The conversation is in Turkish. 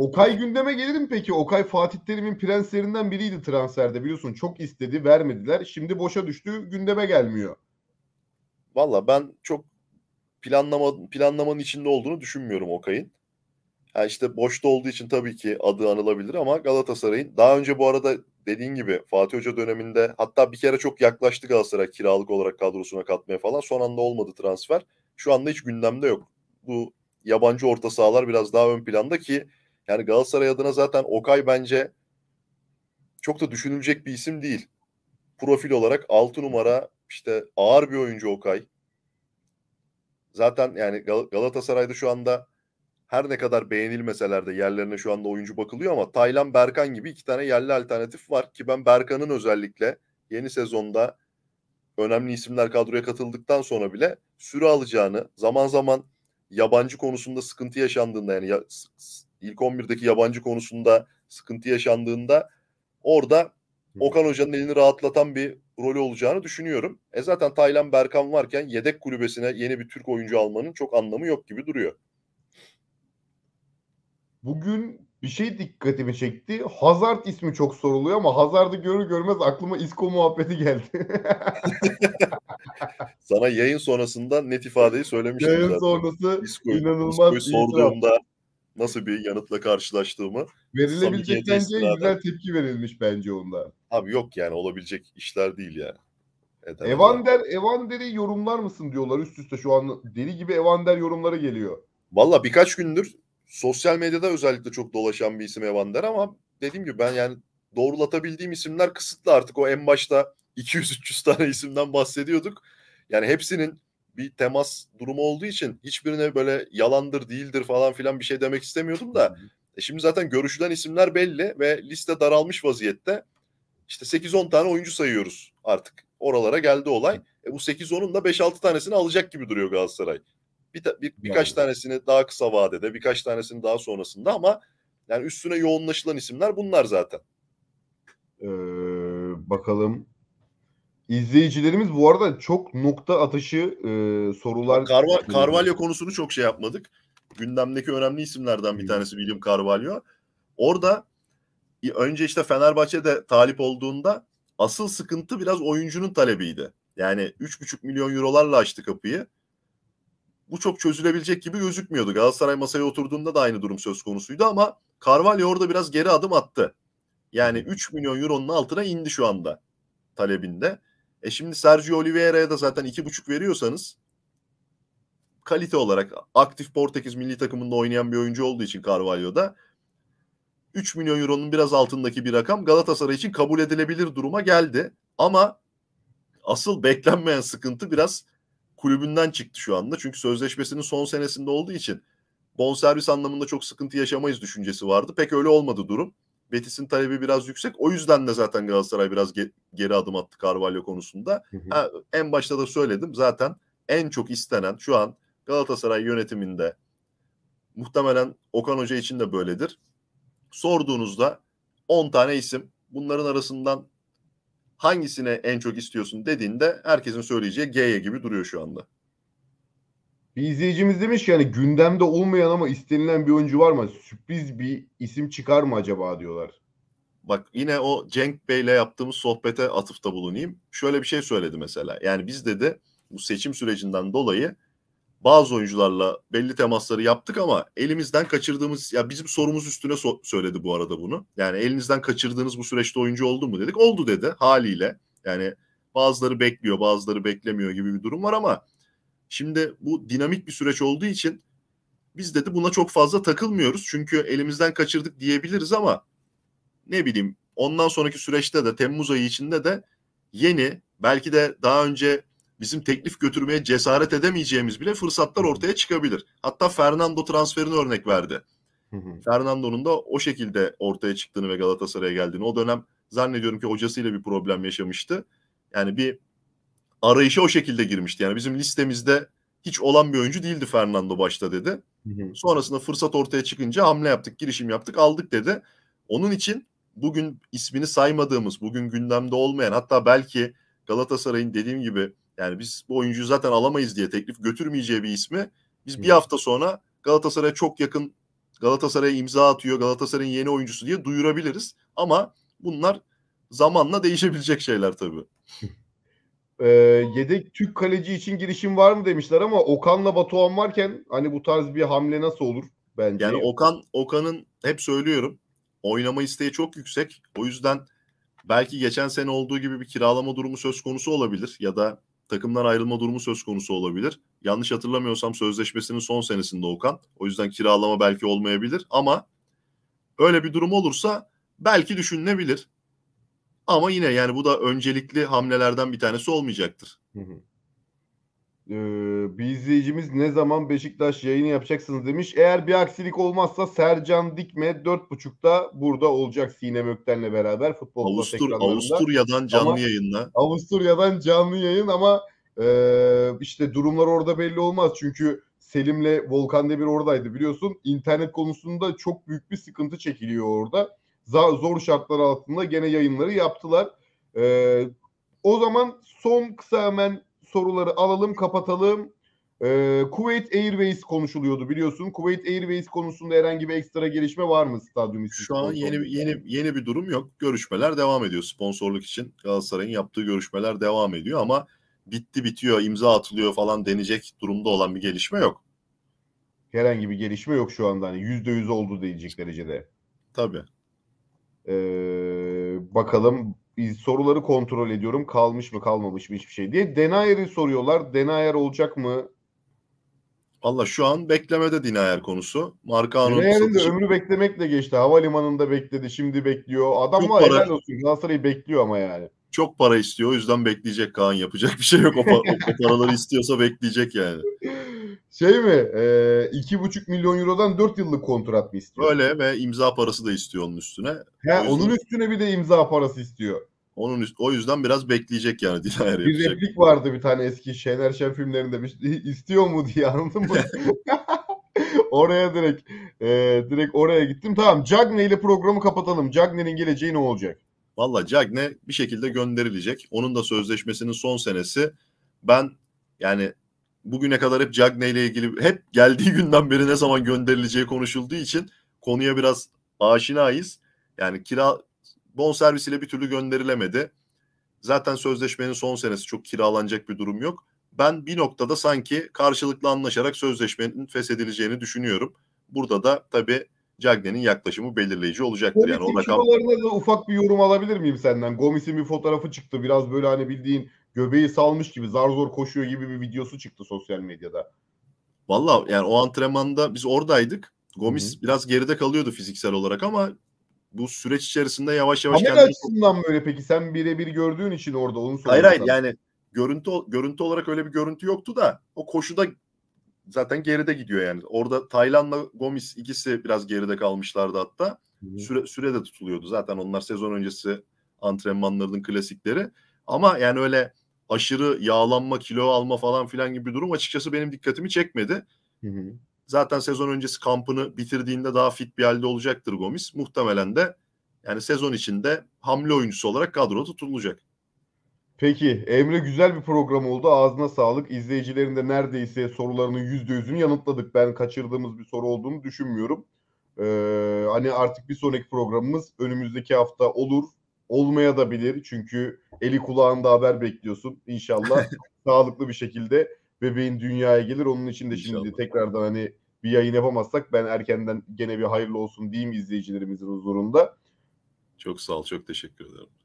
Okay gündeme gelir mi peki? Okay Fatih Terim'in prenslerinden biriydi transferde biliyorsun. Çok istedi vermediler. Şimdi boşa düştü gündeme gelmiyor. Valla ben çok planlama planlamanın içinde olduğunu düşünmüyorum Okay'ın. Ha işte boşta olduğu için tabii ki adı anılabilir ama Galatasaray'ın daha önce bu arada dediğin gibi Fatih Hoca döneminde hatta bir kere çok yaklaştı Galatasaray kiralık olarak kadrosuna katmaya falan. Son anda olmadı transfer. Şu anda hiç gündemde yok. Bu yabancı orta sahalar biraz daha ön planda ki yani Galatasaray adına zaten Okay bence çok da düşünülecek bir isim değil. Profil olarak 6 numara işte ağır bir oyuncu Okay. Zaten yani Gal- Galatasaray'da şu anda her ne kadar beğenilmeseler de yerlerine şu anda oyuncu bakılıyor ama Taylan Berkan gibi iki tane yerli alternatif var ki ben Berkan'ın özellikle yeni sezonda önemli isimler kadroya katıldıktan sonra bile süre alacağını zaman zaman yabancı konusunda sıkıntı yaşandığında yani ya, ilk 11'deki yabancı konusunda sıkıntı yaşandığında orada Okan Hoca'nın elini rahatlatan bir rolü olacağını düşünüyorum. E zaten Taylan Berkan varken yedek kulübesine yeni bir Türk oyuncu almanın çok anlamı yok gibi duruyor. Bugün bir şey dikkatimi çekti. Hazard ismi çok soruluyor ama Hazard'ı görür görmez aklıma İsko muhabbeti geldi. Sana yayın sonrasında net ifadeyi söylemiştim yayın zaten. sonrası İsko'yu, inanılmaz İsko'yu sorduğumda nasıl bir yanıtla karşılaştığımı. Verilebilecek en güzel tepki verilmiş bence onda. Abi yok yani olabilecek işler değil yani. Eden Evander, Evander'i yorumlar mısın diyorlar üst üste şu an deli gibi Evander yorumları geliyor. Valla birkaç gündür sosyal medyada özellikle çok dolaşan bir isim Evander ama dediğim gibi ben yani doğrulatabildiğim isimler kısıtlı artık o en başta 200-300 tane isimden bahsediyorduk. Yani hepsinin bir temas durumu olduğu için hiçbirine böyle yalandır değildir falan filan bir şey demek istemiyordum da e şimdi zaten görüşülen isimler belli ve liste daralmış vaziyette. işte 8-10 tane oyuncu sayıyoruz artık. Oralara geldi olay. E bu 8-10'un da 5-6 tanesini alacak gibi duruyor Galatasaray. Bir, bir, birkaç tanesini daha kısa vadede, birkaç tanesini daha sonrasında ama yani üstüne yoğunlaşılan isimler bunlar zaten. Ee, bakalım İzleyicilerimiz bu arada çok nokta atışı e, sorular. Carva Carvalho konusunu çok şey yapmadık. Gündemdeki önemli isimlerden bir tanesi William Carvalho. Orada önce işte Fenerbahçe'de talip olduğunda asıl sıkıntı biraz oyuncunun talebiydi. Yani 3,5 milyon eurolarla açtı kapıyı. Bu çok çözülebilecek gibi gözükmüyordu. Galatasaray masaya oturduğunda da aynı durum söz konusuydu ama Carvalho orada biraz geri adım attı. Yani 3 milyon euronun altına indi şu anda talebinde. E şimdi Sergio Oliveira'ya da zaten iki buçuk veriyorsanız kalite olarak aktif Portekiz milli takımında oynayan bir oyuncu olduğu için Carvalho'da 3 milyon euronun biraz altındaki bir rakam Galatasaray için kabul edilebilir duruma geldi. Ama asıl beklenmeyen sıkıntı biraz kulübünden çıktı şu anda. Çünkü sözleşmesinin son senesinde olduğu için bonservis anlamında çok sıkıntı yaşamayız düşüncesi vardı. Pek öyle olmadı durum. Betis'in talebi biraz yüksek. O yüzden de zaten Galatasaray biraz ge- geri adım attı Carvalho konusunda. Hı hı. Ha, en başta da söyledim zaten en çok istenen şu an Galatasaray yönetiminde muhtemelen Okan Hoca için de böyledir. Sorduğunuzda 10 tane isim bunların arasından hangisine en çok istiyorsun dediğinde herkesin söyleyeceği G'ye gibi duruyor şu anda. Bir izleyicimiz demiş ki yani gündemde olmayan ama istenilen bir oyuncu var mı? Sürpriz bir isim çıkar mı acaba diyorlar. Bak yine o Cenk Bey'le yaptığımız sohbete atıfta bulunayım. Şöyle bir şey söyledi mesela. Yani biz dedi bu seçim sürecinden dolayı bazı oyuncularla belli temasları yaptık ama elimizden kaçırdığımız ya bizim sorumuz üstüne so- söyledi bu arada bunu. Yani elinizden kaçırdığınız bu süreçte oyuncu oldu mu dedik. Oldu dedi haliyle. Yani bazıları bekliyor, bazıları beklemiyor gibi bir durum var ama Şimdi bu dinamik bir süreç olduğu için biz dedi buna çok fazla takılmıyoruz. Çünkü elimizden kaçırdık diyebiliriz ama ne bileyim ondan sonraki süreçte de Temmuz ayı içinde de yeni belki de daha önce bizim teklif götürmeye cesaret edemeyeceğimiz bile fırsatlar ortaya çıkabilir. Hatta Fernando transferini örnek verdi. Fernando'nun da o şekilde ortaya çıktığını ve Galatasaray'a geldiğini o dönem zannediyorum ki hocasıyla bir problem yaşamıştı. Yani bir arayışa o şekilde girmişti. Yani bizim listemizde hiç olan bir oyuncu değildi Fernando başta dedi. Sonrasında fırsat ortaya çıkınca hamle yaptık, girişim yaptık, aldık dedi. Onun için bugün ismini saymadığımız, bugün gündemde olmayan hatta belki Galatasaray'ın dediğim gibi yani biz bu oyuncuyu zaten alamayız diye teklif götürmeyeceği bir ismi biz bir hafta sonra Galatasaray'a çok yakın Galatasaray'a imza atıyor, Galatasaray'ın yeni oyuncusu diye duyurabiliriz. Ama bunlar zamanla değişebilecek şeyler tabii. E, yedek Türk kaleci için girişim var mı demişler ama Okan'la Batuhan varken hani bu tarz bir hamle nasıl olur bence? Yani Okan Okan'ın hep söylüyorum oynama isteği çok yüksek. O yüzden belki geçen sene olduğu gibi bir kiralama durumu söz konusu olabilir ya da takımlar ayrılma durumu söz konusu olabilir. Yanlış hatırlamıyorsam sözleşmesinin son senesinde Okan. O yüzden kiralama belki olmayabilir ama öyle bir durum olursa belki düşünülebilir. Ama yine yani bu da öncelikli hamlelerden bir tanesi olmayacaktır. Hı Ee, bir izleyicimiz ne zaman Beşiktaş yayını yapacaksınız demiş. Eğer bir aksilik olmazsa Sercan Dikme 4.30'da burada olacak Sinem Ökten'le beraber futbol Avustur, Avusturya'dan canlı ama, yayınla. Avusturya'dan canlı yayın ama e, işte durumlar orada belli olmaz. Çünkü Selim'le Volkan Demir oradaydı biliyorsun. İnternet konusunda çok büyük bir sıkıntı çekiliyor orada zor şartlar altında gene yayınları yaptılar. E, o zaman son kısa hemen soruları alalım kapatalım. E, Kuwait Airways konuşuluyordu biliyorsun. Kuwait Airways konusunda herhangi bir ekstra gelişme var mı stadyum için? Şu an yeni yeni yeni bir durum yok. Görüşmeler devam ediyor sponsorluk için. Galatasaray'ın yaptığı görüşmeler devam ediyor ama bitti bitiyor, imza atılıyor falan denecek durumda olan bir gelişme yok. Herhangi bir gelişme yok şu anda. Hani %100 oldu diyecek derecede. Tabii. Ee, bakalım soruları kontrol ediyorum. Kalmış mı kalmamış mı hiçbir şey diye. Denayer'i soruyorlar. Denayer olacak mı? Valla şu an beklemede denayer konusu. Marka'nın Dinayer'in de ömrü beklemekle geçti. Havalimanında bekledi. Şimdi bekliyor. Adam Çok var para... helal olsun. Galatasaray'ı bekliyor ama yani. Çok para istiyor. O yüzden bekleyecek Kaan. Yapacak bir şey yok. O, pa- o paraları istiyorsa bekleyecek yani. Şey mi? E, iki buçuk milyon eurodan dört yıllık kontrat mı istiyor? Öyle ve imza parası da istiyor onun üstüne. He, yüzden... Onun üstüne bir de imza parası istiyor. Onun üst, o yüzden biraz bekleyecek yani Dilayer Bir yapacak. replik vardı bir tane eski Şener Şen filmlerinde bir, şey, istiyor mu diye anladın mı? oraya direkt e, direkt oraya gittim. Tamam Cagne ile programı kapatalım. Cagne'nin geleceği ne olacak? Valla Cagne bir şekilde gönderilecek. Onun da sözleşmesinin son senesi. Ben yani bugüne kadar hep Cagney ile ilgili hep geldiği günden beri ne zaman gönderileceği konuşulduğu için konuya biraz aşinayız. Yani kira bon servisiyle bir türlü gönderilemedi. Zaten sözleşmenin son senesi çok kiralanacak bir durum yok. Ben bir noktada sanki karşılıklı anlaşarak sözleşmenin feshedileceğini düşünüyorum. Burada da tabii Cagney'in yaklaşımı belirleyici olacaktır. Gomis'in yani o rakam... da ufak bir yorum alabilir miyim senden? Gomis'in bir fotoğrafı çıktı. Biraz böyle hani bildiğin göbeği salmış gibi zar zor koşuyor gibi bir videosu çıktı sosyal medyada. Valla yani o antrenmanda biz oradaydık. Gomis Hı-hı. biraz geride kalıyordu fiziksel olarak ama bu süreç içerisinde yavaş yavaş Kamera kendini... açısından böyle peki sen birebir gördüğün için orada onu soruyorsan. Hayır hayır yani görüntü görüntü olarak öyle bir görüntü yoktu da o koşuda zaten geride gidiyor yani. Orada Taylan'la Gomis ikisi biraz geride kalmışlardı hatta. süre Süre, de tutuluyordu zaten onlar sezon öncesi antrenmanlarının klasikleri. Ama yani öyle aşırı yağlanma, kilo alma falan filan gibi bir durum açıkçası benim dikkatimi çekmedi. Hı hı. Zaten sezon öncesi kampını bitirdiğinde daha fit bir halde olacaktır Gomis. Muhtemelen de yani sezon içinde hamle oyuncusu olarak kadroda tutulacak. Peki Emre güzel bir program oldu. Ağzına sağlık. İzleyicilerin de neredeyse sorularının %100'ünü yanıtladık. Ben kaçırdığımız bir soru olduğunu düşünmüyorum. Ee, hani artık bir sonraki programımız önümüzdeki hafta olur olmaya da bilir. Çünkü eli kulağında haber bekliyorsun. İnşallah sağlıklı bir şekilde bebeğin dünyaya gelir. Onun için de şimdi tekrardan hani bir yayın yapamazsak ben erkenden gene bir hayırlı olsun diyeyim izleyicilerimizin huzurunda. Çok sağ ol, çok teşekkür ederim.